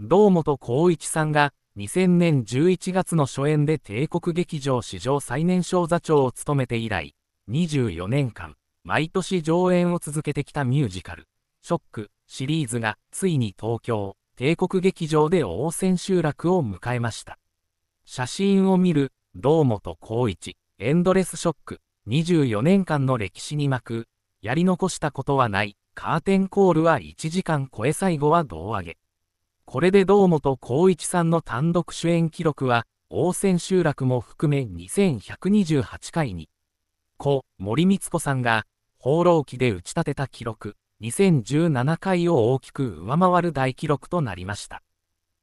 堂本光一さんが2000年11月の初演で帝国劇場史上最年少座長を務めて以来、24年間、毎年上演を続けてきたミュージカル、ショックシリーズがついに東京、帝国劇場で応戦集落を迎えました。写真を見る、堂本光一、エンドレスショック、24年間の歴史に巻く、やり残したことはない、カーテンコールは1時間超え最後は胴上げ。これで堂本光一さんの単独主演記録は、応戦集落も含め2128回に、故森光子さんが、放浪記で打ち立てた記録、2017回を大きく上回る大記録となりました。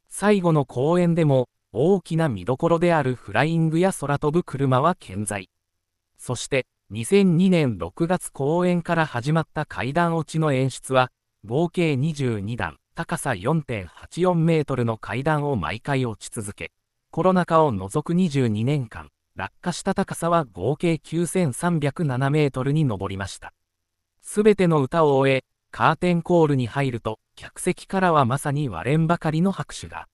最後の公演でも、大きな見どころであるフライングや空飛ぶ車は健在。そして、2002年6月公演から始まった階段落ちの演出は、合計22段。高さ4.84メートルの階段を毎回落ち続け、コロナ禍を除く22年間、落下した高さは合計9307メートルに上りました。すべての歌を終え、カーテンコールに入ると、客席からはまさに割れんばかりの拍手が。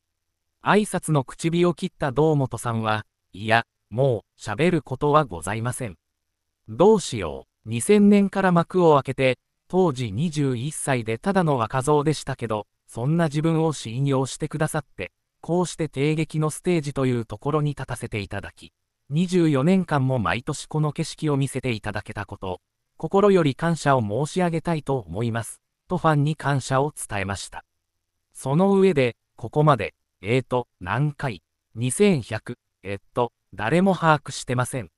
挨拶の口火を切った堂本さんは、いや、もう、喋ることはございません。どうしよう。2000年から幕を開けて、当時21歳でただの若造でしたけど、そんな自分を信用してくださって、こうして帝劇のステージというところに立たせていただき、24年間も毎年この景色を見せていただけたこと、心より感謝を申し上げたいと思います、とファンに感謝を伝えました。その上で、ここまで、えーと、何回、2100、えっと、誰も把握してません。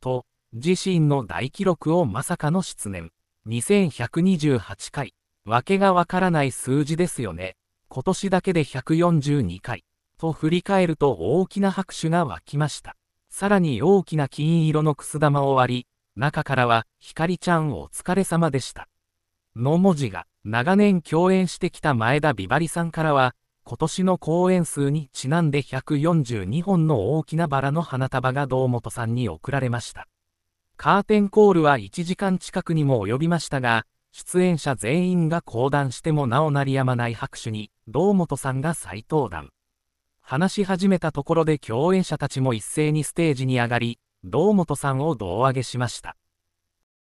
と、自身の大記録をまさかの失念。2128回。わけがわからない数字ですよね。今年だけで142回。と振り返ると大きな拍手が湧きました。さらに大きな金色のくす玉を割り、中からは、ひかりちゃんお疲れ様でした。の文字が、長年共演してきた前田美バリさんからは、今年の公演数にちなんで142本の大きなバラの花束が堂本さんに贈られました。カーテンコールは1時間近くにも及びましたが、出演者全員が講談してもなお鳴りやまない拍手に、堂本さんが再登壇。話し始めたところで共演者たちも一斉にステージに上がり、堂本さんを胴上げしました。